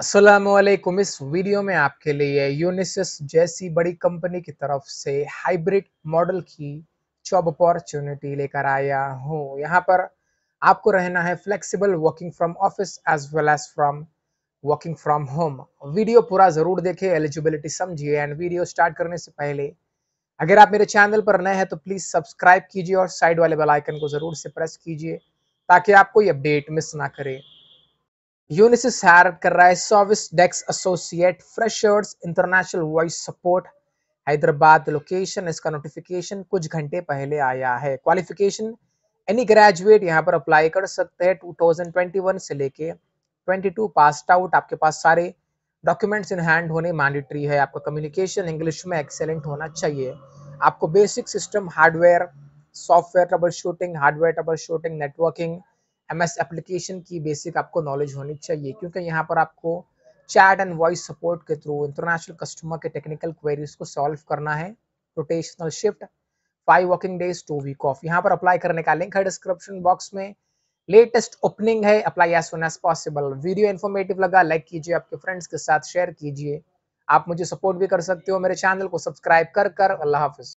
असलम इस वीडियो में आपके लिए यूनिसेस जैसी बड़ी कंपनी की तरफ से हाइब्रिड मॉडल की जॉब अपॉर्चुनिटी लेकर आया हूँ यहाँ पर आपको रहना है flexible working from office as well as from working from home video पूरा ज़रूर देखें एलिजिबिलिटी समझिए एंड वीडियो स्टार्ट करने से पहले अगर आप मेरे चैनल पर नए हैं तो प्लीज़ सब्सक्राइब कीजिए और साइड वाले बेलाइकन को ज़रूर से प्रेस कीजिए ताकि आपको ये अपडेट मिस ना करें यूनिसिस हायर कर रहा है service desk associate freshers international voice support Hyderabad location इसका नोटिफिकेशन कुछ घंटे पहले आया है क्वालिफिकेशन एनी ग्रेजुएट यहाँ पर अप्लाई कर सकते हैं 2021 से लेके 22 पास्ट आउट आपके पास सारे डॉक्यूमेंट्स इन हैंड होने मैंडेटरी है आपका कम्युनिकेशन इंग्लिश में एक्सेलेंट होना चाहिए आपको basic system hardware software troubleshooting hardware troubleshooting networking M S application की बेसिक आपको नॉलेज होनी चाहिए क्योंकि यहाँ पर आपको चैट एंड वॉइस सपोर्ट के थ्रू इंटरनेशनल कस्टमर के टेक्निकल क्वेरीज को सॉल्व करना है rotational shift five working days two week off यहाँ पर अप्लाई करने का लिंक है डिस्क्रिप्शन बॉक्स में लेटेस्ट ओपनिंग है apply as soon as possible video informative लगा लाइक कीजिए आपके फ्रेंड्स के साथ शेयर कीजिए आप मुझे सपोर्ट भी कर सकते हो मेरे चैनल को सब्सक्राइब कर कर अल्लाह हाफिज